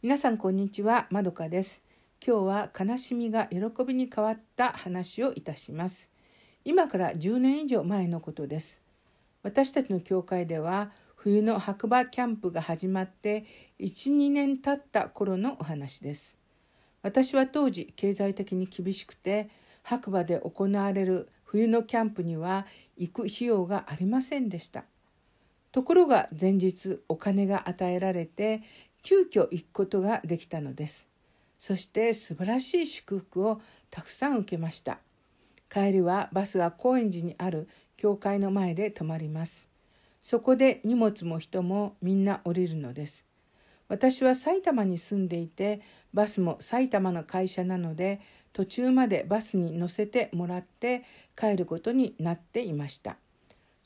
皆さんこんにちはまどかです今日は悲しみが喜びに変わった話をいたします今から10年以上前のことです私たちの教会では冬の白馬キャンプが始まって12年経った頃のお話です私は当時経済的に厳しくて白馬で行われる冬のキャンプには行く費用がありませんでしたところが前日お金が与えられて急遽行くことができたのですそして素晴らしい祝福をたくさん受けました帰りはバスが高円寺にある教会の前で止まりますそこで荷物も人もみんな降りるのです私は埼玉に住んでいてバスも埼玉の会社なので途中までバスに乗せてもらって帰ることになっていました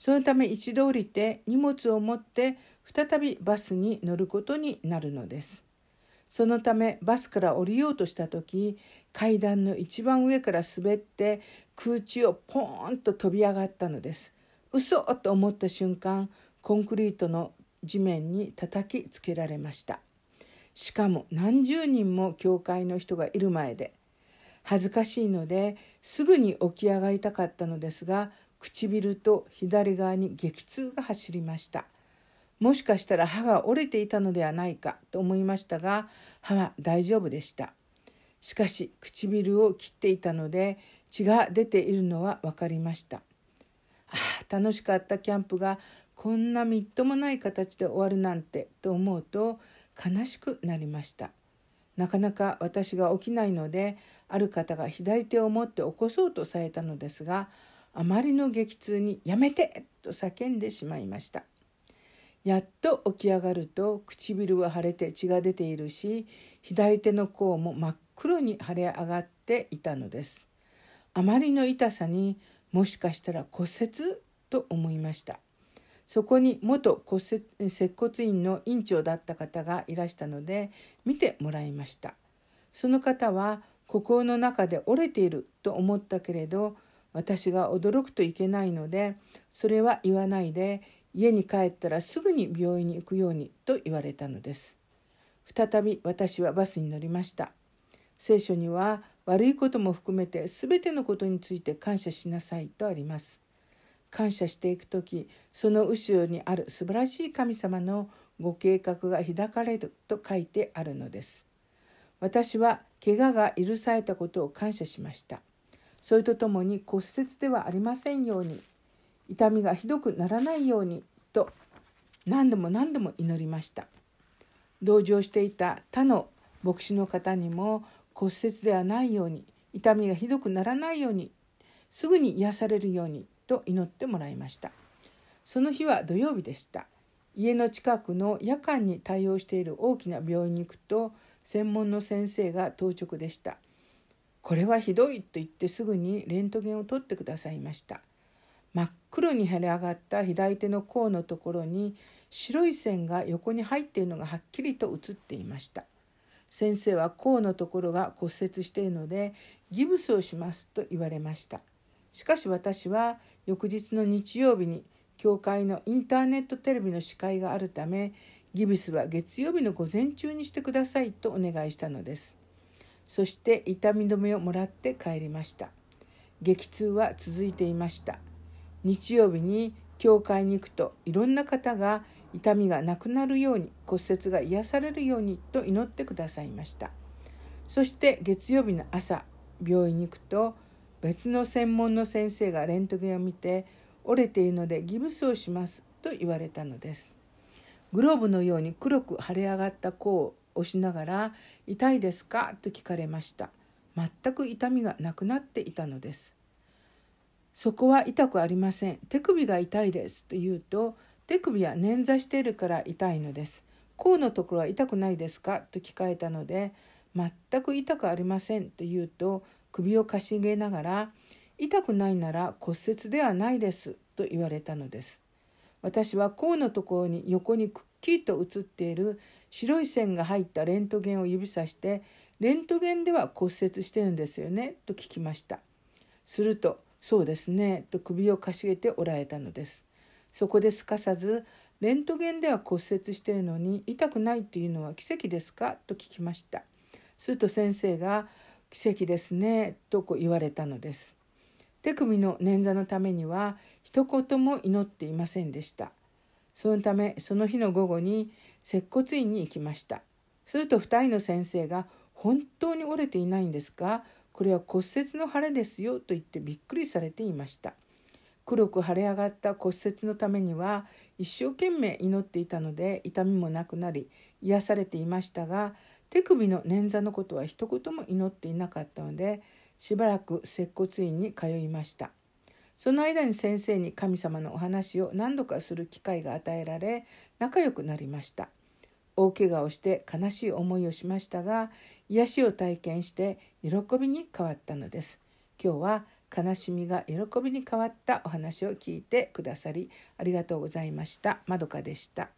そのため一度降りて荷物を持って再びバスに乗ることになるのですそのためバスから降りようとした時階段の一番上から滑って空中をポーンと飛び上がったのです嘘と思った瞬間コンクリートの地面に叩きつけられましたしかも何十人も教会の人がいる前で恥ずかしいのですぐに起き上がりたかったのですが唇と左側に激痛が走りましたもしかしたら歯が折れていたのではないかと思いましたが歯は大丈夫でしたしかし唇を切っていたので血が出ているのは分かりましたああ楽しかったキャンプがこんなみっともない形で終わるなんてと思うと悲しくなりましたなかなか私が起きないのである方が左手を持って起こそうとされたのですがあまりの激痛に「やめて!」と叫んでしまいましたやっと起き上がると唇は腫れて血が出ているし左手の甲も真っ黒に腫れ上がっていたのですあまりの痛さにもしかしたら骨折と思いましたそこに元骨折接骨院の院長だった方がいらしたので見てもらいましたその方は心の中で折れていると思ったけれど私が驚くといけないのでそれは言わないで家に帰ったらすぐに病院に行くようにと言われたのです再び私はバスに乗りました聖書には悪いことも含めて全てのことについて感謝しなさいとあります感謝していく時その後ろにある素晴らしい神様のご計画が開かれると書いてあるのです私は怪我が許されたことを感謝しましたそれとともに骨折ではありませんように痛みがひどくならないようにと何度も何度も祈りました同情していた他の牧師の方にも骨折ではないように痛みがひどくならないようにすぐに癒されるようにと祈ってもらいましたその日は土曜日でした家の近くの夜間に対応している大きな病院に行くと専門の先生が当直でした。これはひどいと言ってすぐにレントゲンを取ってくださいました真っ黒に腫れ上がった左手の甲のところに白い線が横に入っているのがはっきりと写っていました先生は甲のところが骨折しているのでギブスをしますと言われましたしかし私は翌日の日曜日に教会のインターネットテレビの司会があるためギブスは月曜日の午前中にしてくださいとお願いしたのですそして痛み止めをもらって帰りました激痛は続いていました日曜日に教会に行くといろんな方が痛みがなくなるように骨折が癒されるようにと祈ってくださいましたそして月曜日の朝病院に行くと別の専門の先生がレントゲンを見て折れているのでギブスをしますと言われたのですグローブのように黒く腫れ上がった甲を押しながら「痛いですか?」と聞かれました全く痛みがなくなっていたのですそこは痛くありません手首が痛いですと言うと手首は捻挫しているから痛いのです甲のところは痛くないですかと聞かれたので全く痛くありませんと言うと首をかしげながら痛くないなら骨折ではないですと言われたのです私は甲のところに横にくっきりと写っている白い線が入ったレントゲンを指さして「レントゲンでは骨折してるんですよね」と聞きました。すると「そうですね」と首をかしげておられたのです。そこですかさず「レントゲンでは骨折してるのに痛くないというのは奇跡ですか?」と聞きました。すると先生が「奇跡ですね」とこう言われたのです。手首の捻挫のためには一言も祈っていませんでしたそのためその日の午後に接骨院に行きましたすると2人の先生が「本当に折れていないんですかこれは骨折の腫れですよ」と言ってびっくりされていました黒く腫れ上がった骨折のためには一生懸命祈っていたので痛みもなくなり癒されていましたが手首の捻挫のことは一言も祈っていなかったのでしばらく接骨院に通いましたその間に先生に神様のお話を何度かする機会が与えられ仲良くなりました大怪我をして悲しい思いをしましたが癒しを体験して喜びに変わったのです今日は悲しみが喜びに変わったお話を聞いてくださりありがとうございましたまどかでした